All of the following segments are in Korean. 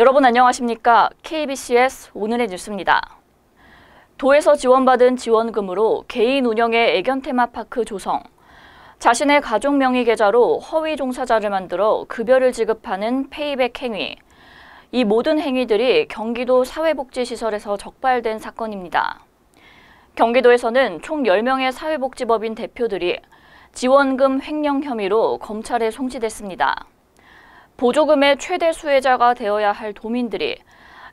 여러분 안녕하십니까? KBCS 오늘의 뉴스입니다. 도에서 지원받은 지원금으로 개인 운영의 애견 테마파크 조성, 자신의 가족 명의 계좌로 허위 종사자를 만들어 급여를 지급하는 페이백 행위, 이 모든 행위들이 경기도 사회복지시설에서 적발된 사건입니다. 경기도에서는 총 10명의 사회복지법인 대표들이 지원금 횡령 혐의로 검찰에 송치됐습니다. 보조금의 최대 수혜자가 되어야 할 도민들이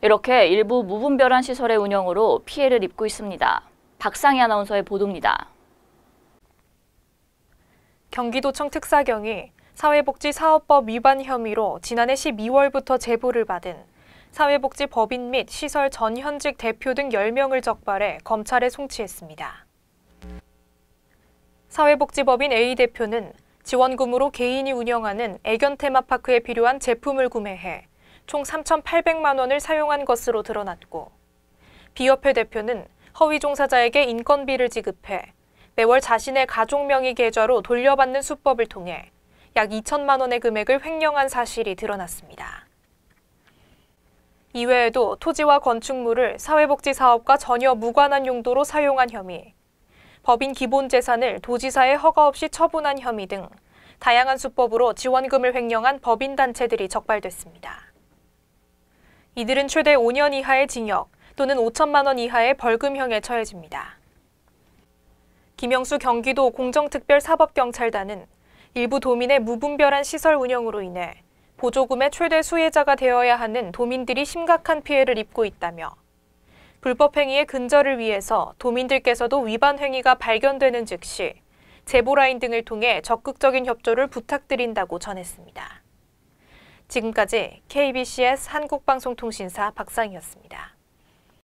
이렇게 일부 무분별한 시설의 운영으로 피해를 입고 있습니다. 박상희 아나운서의 보도입니다. 경기도청 특사경이 사회복지사업법 위반 혐의로 지난해 12월부터 제보를 받은 사회복지법인 및 시설 전현직 대표 등 10명을 적발해 검찰에 송치했습니다. 사회복지법인 A 대표는 지원금으로 개인이 운영하는 애견 테마파크에 필요한 제품을 구매해 총 3,800만 원을 사용한 것으로 드러났고 비협회 대표는 허위 종사자에게 인건비를 지급해 매월 자신의 가족 명의 계좌로 돌려받는 수법을 통해 약 2천만 원의 금액을 횡령한 사실이 드러났습니다. 이외에도 토지와 건축물을 사회복지사업과 전혀 무관한 용도로 사용한 혐의, 법인 기본 재산을 도지사의 허가 없이 처분한 혐의 등 다양한 수법으로 지원금을 횡령한 법인 단체들이 적발됐습니다. 이들은 최대 5년 이하의 징역 또는 5천만 원 이하의 벌금형에 처해집니다. 김영수 경기도 공정특별사법경찰단은 일부 도민의 무분별한 시설 운영으로 인해 보조금의 최대 수혜자가 되어야 하는 도민들이 심각한 피해를 입고 있다며 불법 행위의 근절을 위해서 도민들께서도 위반 행위가 발견되는 즉시 제보라인 등을 통해 적극적인 협조를 부탁드린다고 전했습니다. 지금까지 KBCS 한국방송통신사 박상이었습니다.